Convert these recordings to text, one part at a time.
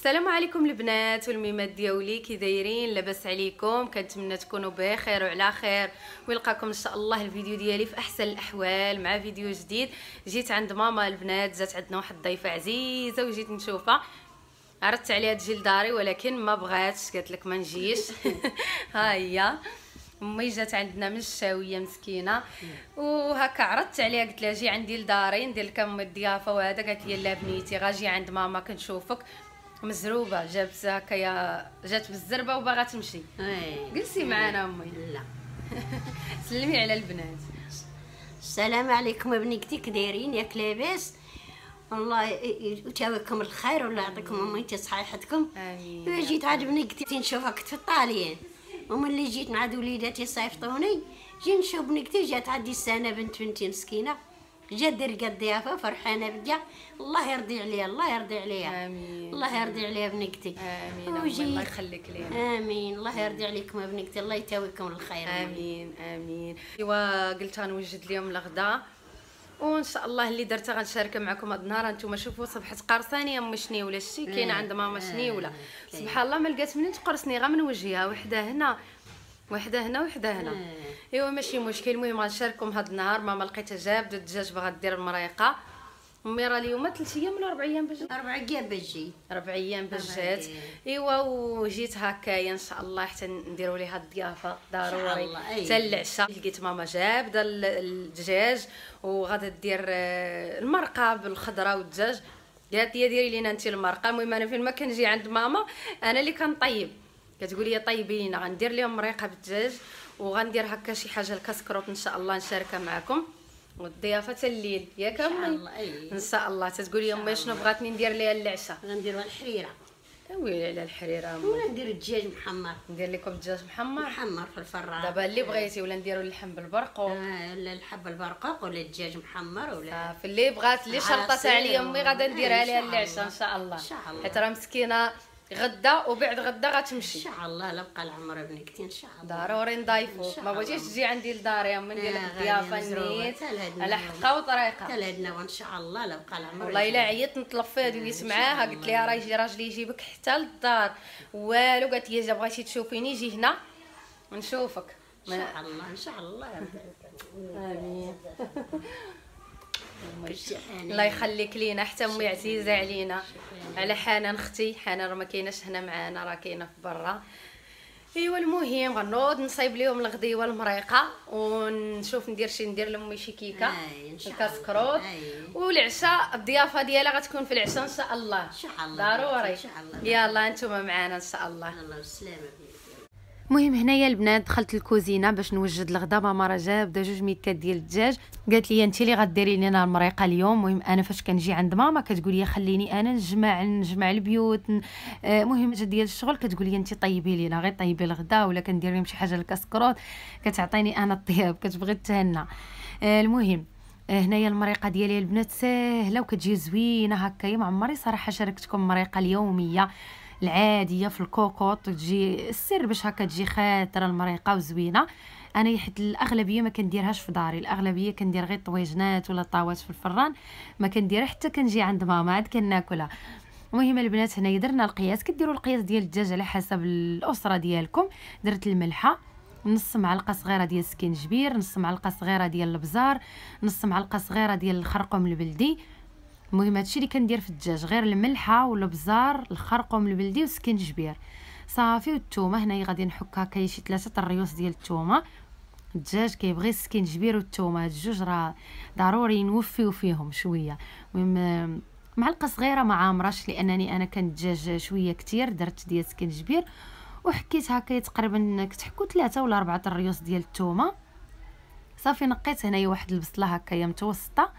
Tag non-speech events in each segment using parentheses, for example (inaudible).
السلام عليكم البنات والميمات ديولي كي دايرين لاباس عليكم كنتمنى تكونوا بخير وعلى خير ويلقاكم ان شاء الله الفيديو ديالي في احسن الاحوال مع فيديو جديد جيت عند ماما البنات جات عندنا واحد الضيفه عزيزه وجيت نشوفها عرضت عليها تجي لداري ولكن ما بغاتش قالت لك ما نجيش (laughs) ها هي امي جات عندنا من الشاويه مسكينه وهكا عرضت عليها قلت لها جي عندي لداري ندير لك امي الضيافه وهذا قالت لي لا بنيتي غاجي عند ماما كنشوفك مزروبه جابت هكايا جات بالزربه وباغا تمشي إيه. جلسي معنا امي لا (laughs) سلمي على البنات السلام عليكم كتي كدايرين ياك لاباس الله يتاويكم الخير والله يعطيكم امي تصحيحتكم امين جيت عاد كتي نشوفك في الطاليان وملي جيت مع وليداتي صيفطوني جي نشوف بنيكتي جات عندي السنه بنت بنتي مسكينه جا دير قد ضيافه فرحانه بيا الله يرضي عليها الله يرضي عليها امين الله يرضي عليها بنكتي امين الله يخليك لينا امين الله يرضي عليكم بنكتي الله يتاويكم الخير امين امين ايوا قلت غنوجد اليوم الغدا وان شاء الله اللي درتها غنشارك معكم هاد النهار انتم شوفوا صبحت قرصانيه شني ولا شتي كاينه آه. عند ماما شني ولا آه. سبحان الله ما لقات منين تقرصني غير من وجهها وحده هنا وحده هنا وحده هنا إيه. ايوا ماشي مشكل المهم غنشارككم هذا النهار ماما لقيتها جابده الدجاج باغا دير المريقه امي راه اليوم 3 ايام ولا 4 ايام باش 4 ايام باش جي 4 ايام باش جات ايوا وجيت هكايا ان شاء الله حتى نديروا ليها الضيافه ضروري حتى العشاء لقيت ماما جابده الدجاج وغادي دير آه، المرقه بالخضره والدجاج قالت لي ديري لينا انت المرقه المهم انا فين ما كنجي عند ماما انا اللي كنطيب كتقول لي طيبين غندير لهم مريقه بالدجاج وغندير هكا شي حاجه الكسكروت ان شاء الله نشاركها معكم والضيافه حتى الليل ياك امي ان شاء الله تتقول لي امي شنو بغاتني ندير ليها العشاء غنديرها الحريره إيه، ويلي على الحريره ولا ندير الدجاج محمر ندير لكم الدجاج محمر محمر في الفران دابا اللي بغيتي ولا نديروا اللحم بالبرقوق آه ولا الحب بالبرقوق ولا الدجاج محمر ولا صافي آه، اللي بغات اللي شرطات عليا امي غادا نديرها لها العشاء ان شاء الله, الله. حيت راه مسكينه غدا وبعد غدا غتمشي ان شاء الله لا بقى العمر بنكتي ان شاء الله ضروري نضيفو ما بغيتيش تجي عندي لداري يما ندير لك الضيافه نيت على حقه وطريقه تال لهاد وان شاء الله لا بقى العمر والله الا عيطت نطلب فيها دويت معاها قلت لها راه يجي راجلي يجيبك حتى للدار والو قالت لي اذا بغيتي تشوفيني جي هنا ونشوفك ان شاء الله ان شاء الله (laughs) امين (laughs) الله يخليك لينا حتى امي عزيزه علينا على حنان اختي حنان راه ما كايناش هنا معانا راه كاينه في برا ايوا المهم غنوض نصايب لهم الغدي والمريقه ونشوف ندير شي ندير لامي شي كيكه الكسكروت والعشاء الضيافه ديالها غتكون في العشاء ان شاء الله ان شاء الله ضروري يلا انتم معانا ان شاء الله الله بالسلامه المهم هنايا البنات دخلت الكوزينه باش نوجد الغدا ماما راه جابده جوج ميكات ديال الدجاج قالت لي انت اللي غديري لينا المريقه اليوم المهم انا فاش كنجي عند ماما كتقول لي خليني انا نجمع نجمع البيوت المهم آه، جات ديال الشغل كتقول لي انت طيبي لينا غير طيبي الغدا ولا كندير لهم شي حاجه الكسكروت كتعطيني انا الطياب كتبغي تهنى آه، المهم آه، هنايا المريقه ديالي البنات ساهله وكتجي زوينه هكايا ما عمري صراحه شاركتكم مريقه اليوميه العاديه في الكوكوط تجي السر باش هكا تجي خاطره المريقه وزوينه انا حيت الاغلبيه ما كنديرهاش في داري الاغلبيه كندير غير طويجنات ولا طاوات في الفران ما كندير حتى كنجي عند ماما عاد كناكلها المهم البنات هنايا درنا القياس كديروا القياس ديال الدجاج على حسب الاسره ديالكم درت الملحه نص معلقه صغيره ديال السكينجبير نص معلقه صغيره ديال البزار نص معلقه صغيره ديال الخرقوم البلدي المهم هادشي اللي كندير في الدجاج غير الملحه والبزار الخرقوم البلدي والسكنجبير صافي والثومه هنايا غادي نحك هكا شي ثلاثه الريوس ديال الثومه الدجاج كيبغي السكنجبير والثومه هاد الجوج راه ضروري نوفيو فيهم شويه المهم معلقه صغيره ما عامراش لانني انا كنت دجاج شويه كتير درت ديال السكنجبير وحكيت هكا تقريبا كتحكو ثلاثه ولا اربعه الريوس ديال الثومه صافي نقيت هنايا واحد البصله هكايا متوسطه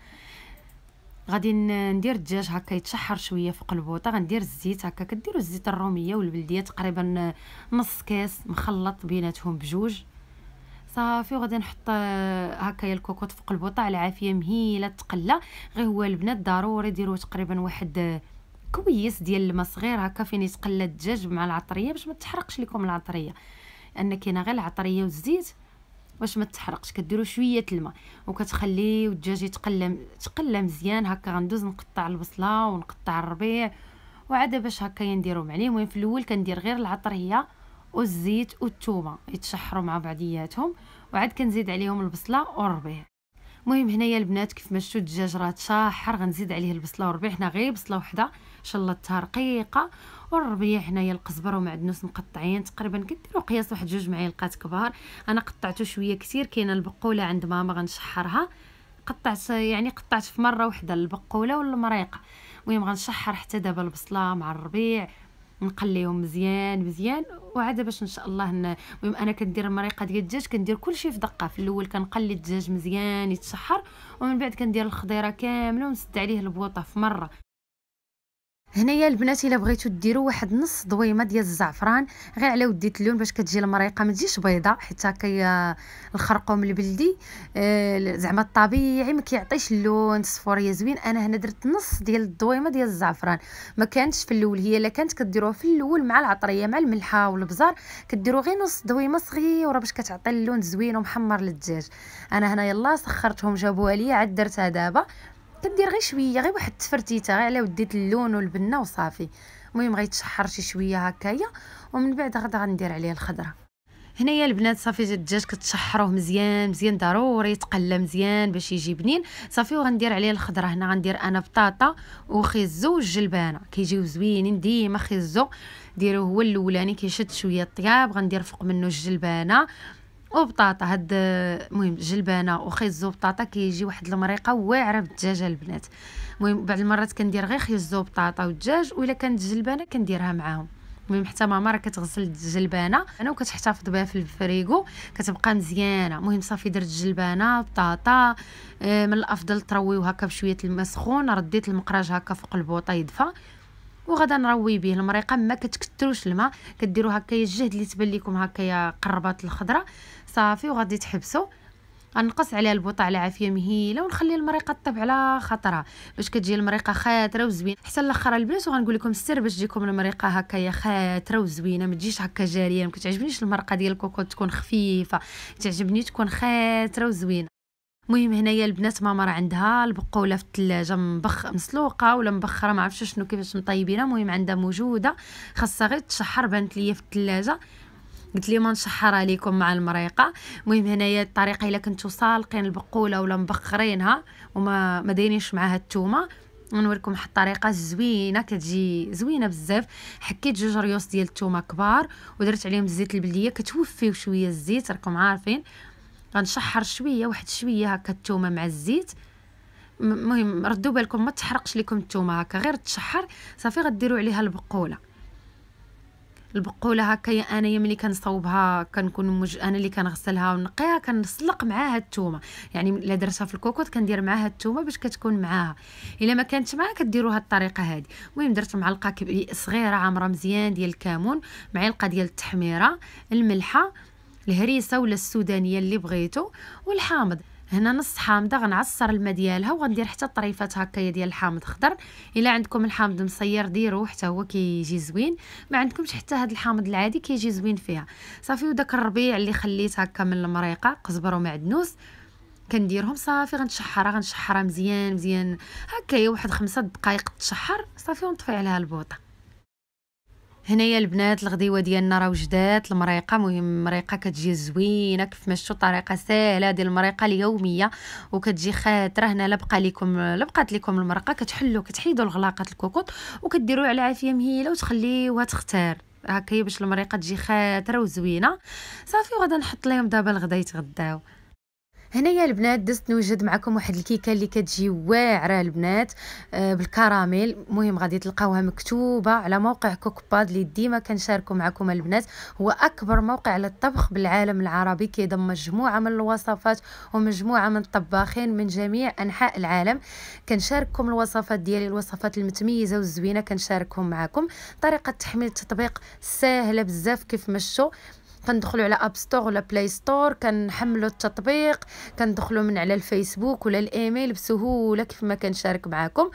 غادي ندير الدجاج هكا يتشحر شويه فوق البوطه غندير الزيت هكا كديروا الزيت الروميه والبلديه تقريبا نص كاس مخلط بيناتهم بجوج صافي وغادي نحط هكايا الكوكوط فوق البوطه على عافيه مهيله تقلى غير هو البنات ضروري ديروا تقريبا واحد كويس ديال الماء صغير هكا فين يتقلى الدجاج مع العطريه باش ما تحرقش لكم العطريه لان كاينه غير العطريه والزيت باش ما تحرقش كديروا شويه الماء وكتخليه الدجاج يتقلى تقلى مزيان هكا غندوز نقطع البصله ونقطع الربيع وعاد باش هكا نديرهم عليه المهم في الاول كندير غير العطر هي والزيت والثومه يتشحروا مع بعضياتهم وعاد كنزيد عليهم البصله والربيع المهم هنايا البنات كيف ما شفتوا الدجاج راه تشاحر غنزيد عليه البصله والربيع حنا غير بصله وحده ان شاء الله تها رقيقه والربيع هنايا القزبر ومعدنوس مقطعين تقريبا كديروا قياس واحد جوج معلقات كبار انا قطعته شويه كثير كاينه البقوله عند ماما غنشحرها قطعت يعني قطعت في مره واحده البقوله والمريقه المهم غنشحر حتى دابا البصله مع الربيع نقليهم مزيان مزيان وعاد باش ان شاء الله المهم انا كندير المريقه ديال الدجاج كندير كلشي في دقه في الاول كنقلي الدجاج مزيان يتشحر ومن بعد كندير الخضيره كامله ونسد عليه البوطه في مره هنايا البنات الا بغيتو ديروا واحد نص ضويمه ديال الزعفران غير على وديت اللون باش كتجي المريقه ما تجيش بيضاء حيت هكا الخرقوم البلدي آه، زعما الطبيعي ما كيعطيش اللون الصفوريه زوين انا هنا درت نص ديال الضويمه ديال الزعفران ما كانتش في الاول هي الا كانت كديروها في الاول مع العطريه مع الملحه والبزار كديروا غير نص ضويمه صغيره باش كتعطي اللون زوين ومحمر للدجاج انا هنا يلا سخرتهم جابوها ليا عاد درتها دابا كدير غير شويه غير واحد التفرتيته غير على وديت اللون والبنه وصافي المهم غيتشحر شي شويه هكايا ومن بعد غدا غندير عليه الخضره هنايا البنات صافي جات الدجاج كتشحروه مزيان مزيان ضروري يتقلى مزيان باش يجي بنين صافي وغندير عليه الخضره هنا غندير انا بطاطا وخيزو والجلبانه كيجيو زوينين ديما خيزو ديروه هو الاولاني كيشد شويه الطياب غندير فوق منه الجلبانه وبطاطا هاد المهم جلبانه وخيزو بطاطا كيجي واحد المريقه واعره بالدجاج البنات المهم بعض المرات كندير غير خيز بطاطا والدجاج ولا كانت جلبانه كنديرها معاهم المهم حتى ماما راه كتغسل الجلبانه انا وكتحتفظ بها في الفريغو كتبقى مزيانه المهم صافي درت الجلبانه بطاطا آه، من الافضل ترويو هكا بشويه الماء سخون رديت المقراج هكا فوق البوطه يدفى وغدا نروي به المريقه ما كتكثروش الماء كديروا هكا الجهد اللي تبان لكم هكايا قربات الخضره صافي وغادي تحبسو غنقص عليها البوطه على عافيه مهيله ونخلي المريقه طيب على خاطرها باش كتجي المريقه خاطره وزوينه حتى الاخر البنات وغنقول لكم السر باش تجيكم المريقه يا خاطره وزوينه ما تجيش هكا جاريه ما كتعجبنيش المرقه ديال الكوكو تكون خفيفه تعجبني تكون خاطره وزوينه المهم هنايا البنات ماما راه عندها البقوله في الثلاجه مبخ مسلوقه ولا مبخره ما عرفتش شنو كيفاش مطيبينها المهم عندها موجوده خاصها غير تشحر بانت ليا في الثلاجه قلت ما نشحرها عليكم مع المريقه المهم هنايا الطريقه الا كنتو سالقين البقوله ولا مبخرينها وما ما دايرينش معاها التومه نوريكم واحد الطريقه زوينه كتجي زوينه بزاف حكيت جوج ريوس ديال الثومه كبار ودرت عليهم الزيت البلديه كتوفيو شويه الزيت راكم عارفين غنشحر شويه واحد شويه هكا الثومه مع الزيت المهم ردوا بالكم ما تحرقش لكم الثومه هكا غير تشحر صافي غديروا عليها البقوله البقوله انا انايا ملي كنصوبها كنكون مج... انا اللي كنغسلها ونقيها كنسلق معاها الثومه يعني الا درتها في الكوكوط كندير معاها الثومه باش كتكون معاها الا ما كانتش معاها كديروها الطريقه هذه المهم درت معلقه صغيره عامره مزيان ديال الكمون معلقه ديال التحميره الملحه الهريسه ولا السودانيه اللي بغيتو والحامض هنا نص حامضه غنعصر الماء ديالها وغندير حتى الطريفات هكايا ديال الحامض خضر الا عندكم الحامض مصير ديروه حتى هو كيجي زوين ما عندكمش حتى هذا الحامض العادي كيجي زوين فيها صافي وداك الربيع اللي خليت هكا من المريقه قزبر ومعدنوس كنديرهم صافي غنشحرها غنشحرها مزيان مزيان هكايا واحد خمسة دقائق تشحر صافي ونطفي عليها البوطه هنايا البنات الغديوه ديالنا راه وجدات المريقه مهم المريقه كتجي زوينه كيف ما شفتوا طريقه سهله ديال المريقه اليوميه وكتجي خاطره هنا لبقى لكم لبقات لكم المرقه كتحلوا كتحيدوا الغلاقات الكوكوط وكديروا على عافيه مهيله وتخليوها تختار هكا باش المريقه تجي خاطره وزوينه صافي وغادي نحط لهم دابا الغدا يتغداو هنايا البنات دست نوجد معكم واحد الكيكه اللي كتجي واعره البنات آه، بالكراميل مهم غادي تلقاوها مكتوبه على موقع كوكباد اللي ديما كنشاركوا معكم البنات هو اكبر موقع للطبخ بالعالم العربي كيضم مجموعه من الوصفات ومجموعه من الطباخين من جميع انحاء العالم كنشارككم الوصفات ديالي الوصفات المتميزه والزوينه كنشاركهم معكم طريقه تحميل التطبيق سهله بزاف كيف مشوا كندخلوا على اب ستور ولا بلاي ستور كنحملوا التطبيق كندخلوا من على الفيسبوك ولا الايميل بسهوله كيف ما كنشارك معاكم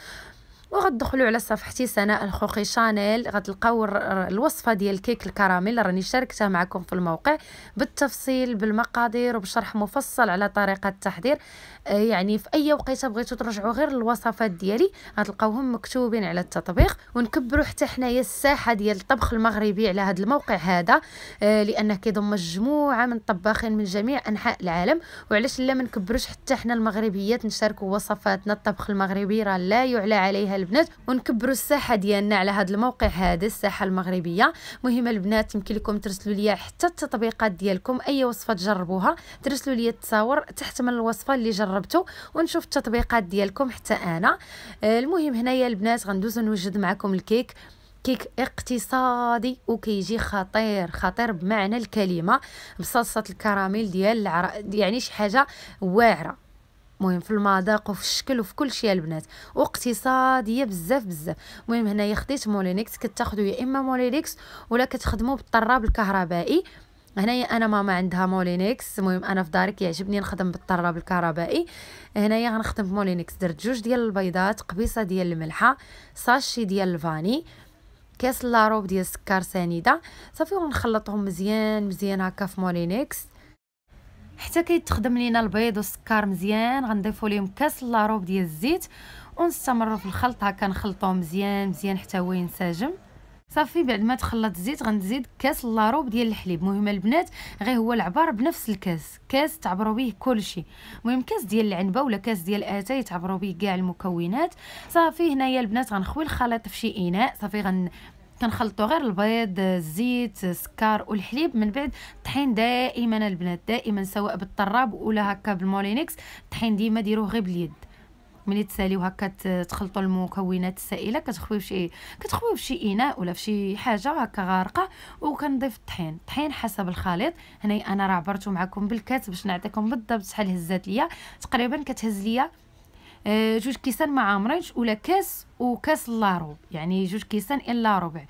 وغتدخلوا على صفحتي سناء الخوخي شانيل غتلقاو الوصفه ديال كيك الكراميل راني شاركتها معكم في الموقع بالتفصيل بالمقادير وبشرح مفصل على طريقه التحضير آه، يعني في اي وقيته بغيتو ترجعوا غير الوصفات ديالي غتلقاوهم مكتوبين على التطبيق ونكبروا حتى حنايا الساحه ديال الطبخ المغربي على هذا الموقع هذا آه، لانه كيضم مجموعه من الطباخين من جميع انحاء العالم وعلاش لا ما نكبروش حتى حنا المغربيات نشاركوا وصفاتنا الطبخ المغربي راه لا يعلى عليها البنات ونكبروا الساحه ديالنا على هذا الموقع هذا الساحه المغربيه مهم البنات يمكن لكم ترسلوا لي حتى التطبيقات ديالكم اي وصفه تجربوها ترسلوا لي التصاور تحت من الوصفه اللي جربتو ونشوف التطبيقات ديالكم حتى انا آه، المهم هنايا البنات غندوز نوجد معكم الكيك كيك اقتصادي وكيجي خطير خطير بمعنى الكلمه بصلصه الكراميل ديال العرق يعني شي حاجه واعره مهم في المذاق وفي الشكل وفي كل شيء البنات واقتصاديه بزاف بزاف المهم هنايا خديت مولينكس كتاخذوا يا اما مولينكس ولا كتخدموا بالطراب الكهربائي هنايا انا ماما عندها مولينكس المهم انا في داري كيعجبني نخدم بالطراب الكهربائي هنايا غنخدم بمولينكس درت جوج ديال البيضات قبيصه ديال الملحه ساشي ديال الفاني كاس لاروب ديال السكر سنيده صافي ونخلطهم مزيان مزيان هكا في مولينكس حتى كيتخدم لينا البيض والسكر مزيان غنضيفوا ليهم كاس لاروب ديال الزيت ونستمروا في الخلط هكا نخلطوه مزيان مزيان حتى هو ينسجم صافي بعد ما تخلط الزيت غنزيد كاس لاروب ديال الحليب مهم البنات غير هو العبار بنفس الكاس كاس تعبروا به كلشي مهم كاس ديال العنبه ولا كاس ديال اتاي تعبروا به كاع المكونات صافي هنايا البنات غنخوي الخليط في شي اناء صافي غن كنخلطوا غير البيض الزيت السكر والحليب من بعد الطحين دائما البنات دائما سواء بالطراب ولا هكا بالمولينكس الطحين ديما ديروه غير باليد ملي تساليو هكا تخلطوا المكونات السائله كتخويو فشي كتخويو فشي اناء ولا فشي حاجه هكا غارقه وكنضيف الطحين الطحين حسب الخليط هنا انا راه عبرتو معكم بالكات باش نعطيكم بالضبط شحال هزات ليا تقريبا كتهز ليا آه، جوج كيسان مع ولا كاس وكاس لارو يعني جوج كيسان الا ربع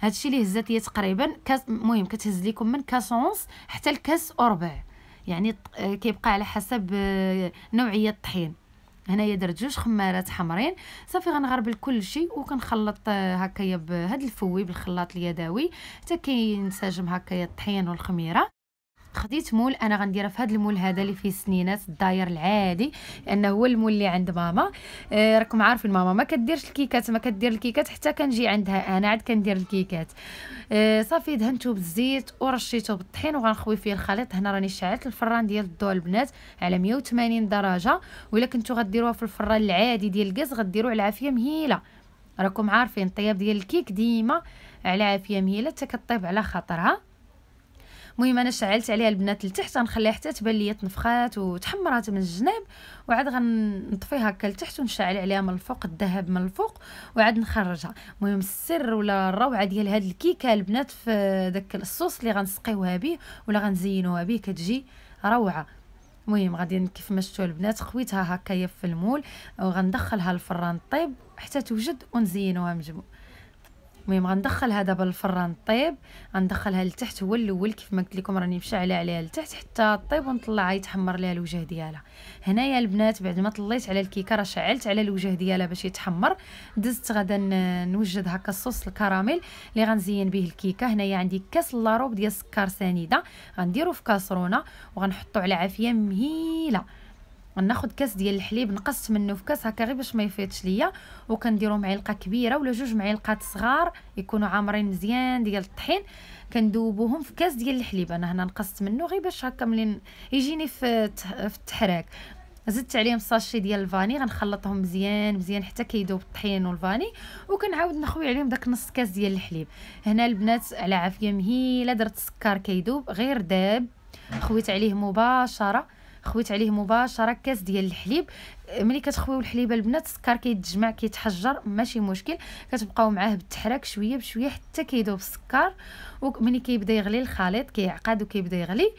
هادشي اللي هزات هي تقريبا كاس المهم كتهز ليكم من كاس ونص حتى الكاس وربع يعني آه، كيبقى على حسب آه، نوعيه الطحين هنايا درت جوج خمارات حمرين صافي غنغربل كلشي وكنخلط هكايا بهاد الفوي بالخلاط اليدوي حتى كينسجم هكايا الطحين والخميره خديت مول انا غنديرها في هذا المول هذا اللي فيه سنينات الداير العادي لانه هو المول اللي عند ماما آه راكم عارفين ماما ما كديرش الكيكات ما كدير الكيكات حتى كنجي عندها انا عاد كندير الكيكات آه صافي دهنته بالزيت ورشيته بالطحين وغنخوي فيه الخليط هنا راني شعلت الفران ديال الضو البنات على 180 درجه ولا كنتو غديروها في الفران العادي ديال الغاز غديروا على عافيه مهيله راكم عارفين الطياب ديال الكيك ديما على عافيه مهيله حتى كطيب على خاطرها المهم انا شعلت عليها البنات لتحت غنخليها حتى تبان لي تنفخات وتحمرات من الجناب وعاد غنطفيها هكا لتحت ونشعل عليها من الفوق الذهب من الفوق وعاد نخرجها المهم السر ولا الروعه ديال هاد الكيكه البنات في داك الصوص اللي غنسقيوها به ولا غنزينوها به كتجي روعه المهم غادي كيف ما شفتوا البنات خويتها هكايا في المول وغندخلها الفران طيب حتى توجد ونزينوها مجموعه المهم غندخل هذا بالفران طيب غندخلها لتحت هو الاول كيف ما قلت لكم راني مشعله عليها لتحت حتى طيب ونطلعها يتحمر ليها الوجه ديالها هنايا البنات بعد ما طليت على الكيكه راه شعلت على الوجه ديالها باش يتحمر دزت غدا نوجد هكا الصوص الكراميل اللي غنزين به الكيكه هنايا عندي كاس لاروب ديال السكر سنيده غنديرو في كاسرونه وغنحطو على عافيه مهيله غناخد كاس ديال الحليب نقصت منه في كاس هكا غير باش ما يفيتش ليا وكنديروا معلقه كبيره ولا جوج معلقات صغار يكونوا عامرين مزيان ديال الطحين كندوبوهم في كاس ديال الحليب انا هنا نقصت منه غير باش هكا ملي يجيني في في التحراك زدت عليهم ساشي ديال الفاني غنخلطهم مزيان مزيان حتى كيدوب الطحين والفاني وكنعاود نخوي عليهم داك نص كاس ديال الحليب هنا البنات على عافيه مهيله درت السكر كيدوب غير داب خويت عليه مباشره خويت عليه مباشره كاس ديال الحليب ملي كتخويو الحليبه البنات السكر كيتجمع كيتحجر ماشي مشكل كتبقاو معاه بالتحرك شويه بشويه حتى كيذوب السكر وملي كيبدا يغلي الخليط كيعقد وكيبدا يغلي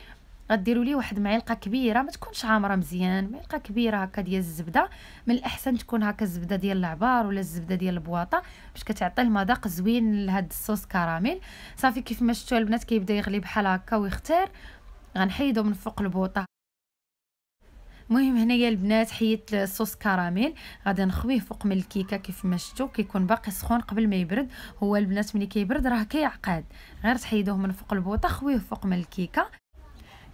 غديروا ليه واحد معلقه كبيره ما تكونش عامره مزيان معلقه كبيره هكا ديال الزبده من الاحسن تكون هكا الزبده ديال العبار ولا الزبده ديال البواطه باش كتعطي المذاق زوين لهاد الصوص كراميل صافي كيف ما شفتوا البنات كيبدا يغلي بحال هكا ويختار غنحيدو من فوق البوطه المهم هنايا البنات حيدت الصوص كراميل غادي نخويه فوق من الكيكه كيف ما شفتوا كيكون باقي سخون قبل ما يبرد هو البنات ملي كيبرد راه كيعقد غير تحيدوه من فوق البوطه خويه فوق من الكيكه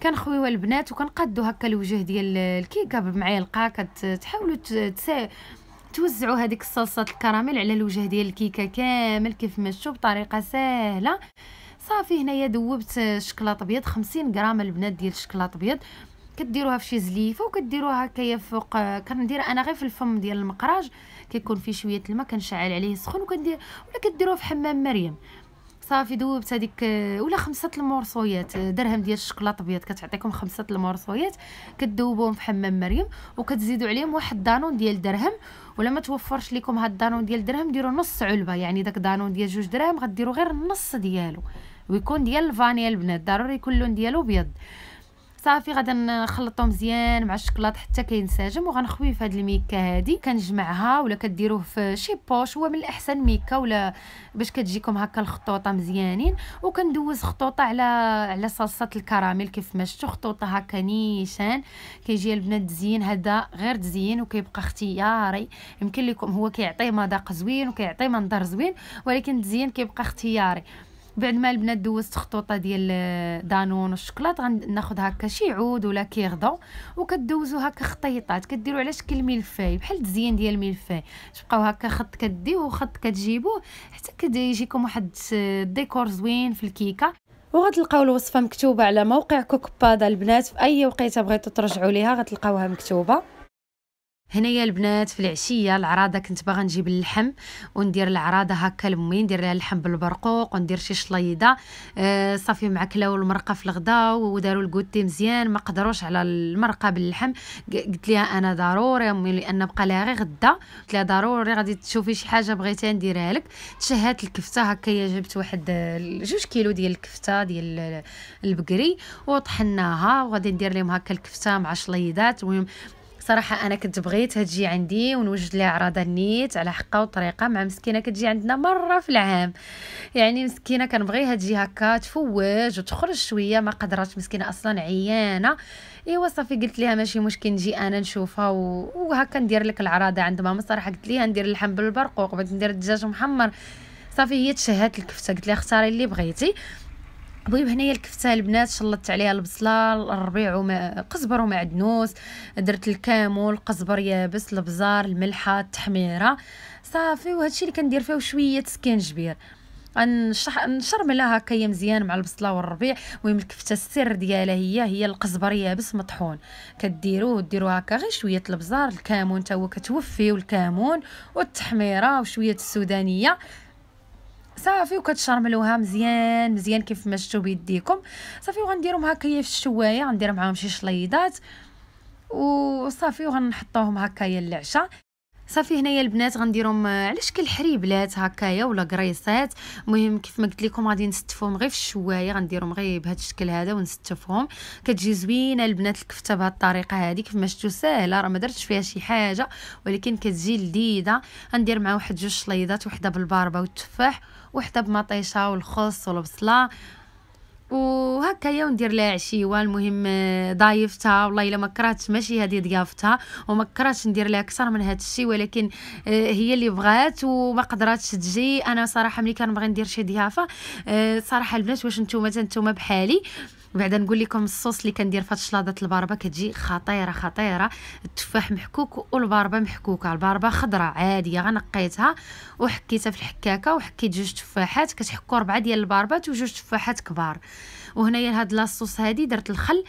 كنخويوها البنات وكنقدو هكا الوجه ديال الكيكه بمعلقه كتحاولوا تس توزعوا هذيك الصلصه الكراميل على الوجه ديال الكيكه كامل كيف ما شفتوا بطريقه سهله صافي هنايا دوبت الشكلاط ابيض 50 غرام البنات ديال الشكلاط ابيض كديروها في شي زليفه وكديروها هكايا فوق آه، كنديرها انا غير في الفم ديال المقراج كيكون فيه شويه الماء كنشعل عليه سخون وكندير ولا كديروها في حمام مريم صافي دوبت هذيك آه، ولا خمسه المورصويات آه، درهم ديال الشكلاط ابيض كتعطيكم خمسه المورصويات كتذوبوهم في حمام مريم وكتزيدوا عليهم واحد الدانون ديال درهم ولا ما توفرش لكم هاد الدانون ديال درهم ديروا نص علبه يعني داك دانون ديال جوج درهم غديروا غير النص ديالو ويكون ديال الفانيا البنات ضروري يكون اللون ديالو بيض صافي غادا نخلطو مزيان مع الشكلاط حتى كينسجم وغنخوي في هاد الميكه هادي كنجمعها ولا كديروه في شي بوش هو من الاحسن ميكه ولا باش كتجيكم هكا الخطوطه مزيانين وكندوز خطوطه على على صلصه الكراميل كيف ما شفتوا خطوطه هكا نيشان كيجي البنات زين هذا غير تزين وكيبقى اختياري يمكن لكم هو كيعطي مذاق زوين وكيعطي منظر زوين ولكن تزين كيبقى اختياري بعد ما البنات دوزت خطوطه ديال دانون والشكلاط غناخد هكا شي عود ولا كيغدا وكدوزو هكا خطيطات كديروا على شكل ملفاي بحال التزيين ديال الملفاي تبقاو هكا خط كديوه وخط كتجيبوه حتى كيجيكم واحد الديكور زوين في الكيكه وغتلقاو الوصفه مكتوبه على موقع كوكبادا البنات في اي وقيته بغيتو ترجعوا ليها غتلقاوها مكتوبه هنايا البنات في العشيه العراضه كنت باغا نجيب اللحم وندير العراضه هكا لمي ندير لها اللحم بالبرقوق وندير شي شليضه آه صافي مع كلاو المرقه في الغدا وداروا الكوتي مزيان ما قدروش على المرقه باللحم قلت لها انا ضروري امي لان بقى لها غير غدا قلت لها ضروري غادي تشوفي شي حاجه بغيتي نديرها لك تشهات الكفته هكا جبت واحد آه، جوج كيلو ديال الكفته ديال البقري وطحناها وغادي ندير لهم هكا الكفته مع شليضات المهم صراحه انا كنت بغيتها تجي عندي ونوجد لها عراضه النيت على حقها وطريقه مع مسكينه كتجي عندنا مره في العام يعني مسكينه كنبغيها تجي هكا تفوج وتخرج شويه ما قدرتش مسكينه اصلا عيانه ايوا صافي قلت لها ماشي مشكل نجي انا نشوفها و... وهكا ندير لك العراضه عند ماما صراحه قلت لها ندير اللحم بالبرقوق بغيت ندير الدجاج محمر صافي هي تشهات الكفته قلت لها اختاري اللي بغيتي المهم هنايا الكفته البنات شلطت عليها البصله الربيع وما قزبر ومعدنوس درت الكامل قزبر يابس البزار الملحه التحميره صافي وهادشي اللي كندير فيه شويه سكنجبير غنشرح نشرملها هي مزيان مع البصله والربيع المهم الكفته السر ديالها هي هي القزبر يابس مطحون كديروه ديروا هكا غير شويه البزار الكامون تا هو كتوفي والكمون والتحميره وشويه السودانيه صافي وكتشرملوها مزيان مزيان كيف ما شفتوا بيديكم صافي وغنديرهم هكايا في الشوايه غندير معاهم شي شليضات وصافي وغنحطوهم هكايا للعشاء صافي هنايا البنات غنديرهم آه، على شكل حريبلات هكايا ولا كريصات المهم كيف ما قلت لكم غادي نستفهم غير في الشوايه غنديرهم غير بهذا الشكل هذا ونستفهم كتجي زوينه البنات الكفته بهذه الطريقه هذه كيف ما شفتوا ساهله راه ما درتش فيها شي حاجه ولكن كتجي لذيذه غندير مع واحد جوج شليضات وحده بالباربه والتفاح وحده بمطيشه والخص والبصله يا وندير لها عشيوه المهم آه، ضايفتها والله الا ما كرهتش ماشي هذه ضيافتها وما كرهتش ندير لها اكثر من هذا الشيء ولكن آه، هي اللي بغات وما قدراتش تجي انا صراحه ملي كنبغي ندير شي ضيافه آه، صراحه البنات واش نتوما تنتوما بحالي بعدا نقول لكم الصوص اللي كندير فهاد الشلاضه الباربه كتجي خطيره خطيره التفاح محكوك والباربه محكوكه الباربه خضراء عاديه غنقيتها وحكيتها في الحكاكه وحكيت جوج تفاحات كتحكوا ربعه ديال الباربات وجوج تفاحات كبار وهنايا هاد لاصوص هادي درت الخل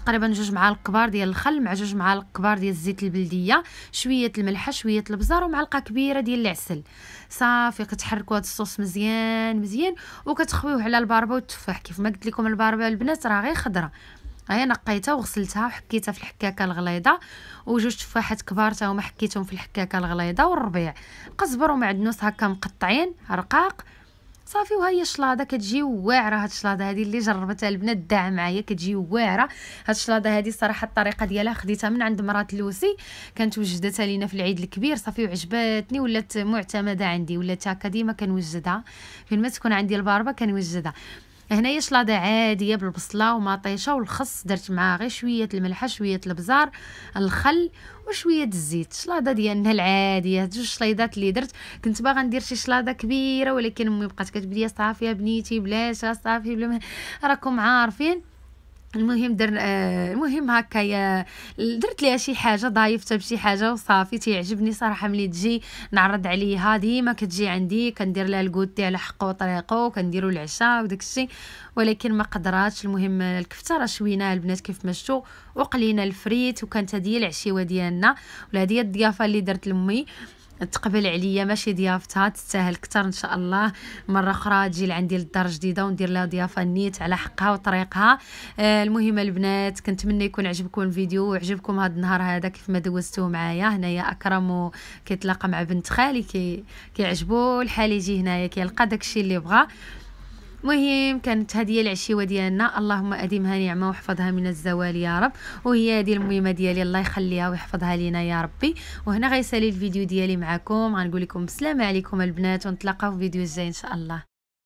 تقريبا جوج معالق كبار ديال الخل مع جوج معالق كبار ديال الزيت البلديه شويه الملح شويه البزار ومعلقه كبيره ديال العسل صافي كتحركوا هاد الصوص مزيان مزيان وكتخويوه على الباربه والتفاح كيف ما قلت لكم الباربه البنات راه غير خضره هي نقيتها وغسلتها وحكيتها في الحكاكه الغليظه وجوج تفاحات كبار تا هما حكيتهم في الحكاكه الغليظه والربيع قزبر ومعدنوس هكا مقطعين رقاق صافي وهي الشلاضه كتجي واعره هاد الشلاضه هادي اللي جربتها البنات داع معايا كتجي واعره هاد الشلاضه هادي صراحه الطريقه ديالها خديتها من عند مرات لوسي كانت وجدتها لينا في العيد الكبير صافي وعجبتني ولات معتمده عندي ولات هكا ديما كنوجدها فين ما تكون عندي الباربه كنوجدها هنايا شلاضه عاديه بالبصله ومطيشه والخس درت معاها غير شويه الملحه شويه البزار الخل وشويه الزيت شلاضه ديالنا العاديه جوج شلايضات اللي درت كنت باغا ندير شي شلاضه كبيره ولكن امي بقات كتبان لي يا بنيتي بلاش صافي بلا راكم عارفين المهم در آه، المهم هكايا درت ليها شي حاجه ضايفتها بشي حاجه وصافي تيعجبني صراحه ملي تجي نعرض عليها ديما كتجي عندي كندير لها الكوتي على حقه وطريقه وكنديروا العشاء وداك الشيء ولكن ما قدراتش المهم الكفته راه شويناها البنات كيف ما شفتوا وقلينا الفريت وكانت هذه العشيوه ديالنا ولا هذه الضيافه اللي درت لامي تقبل عليا ماشي ضيافتها تستاهل كتر ان شاء الله مره اخرى تجي لعندي للدار جديده وندير لها ضيافه نيت على حقها وطريقها آه، المهم البنات كنتمنى يكون عجبكم الفيديو وعجبكم هذا النهار هذا كيف ما دوزتوه معايا هنايا اكرم كيتلاقى مع بنت خالي كي كيعجبو الحال يجي هنايا كيلقى داكشي اللي بغا مهم كانت هذه العشيوة ديالنا اللهم أديمها نعمة واحفظها من الزوال يا رب وهي هذه المهمة ديالي الله يخليها ويحفظها لينا يا ربي وهنا غيسالي الفيديو ديالي معكم غنقول لكم السلام عليكم البنات ونتلاقاو في فيديو جاي إن شاء الله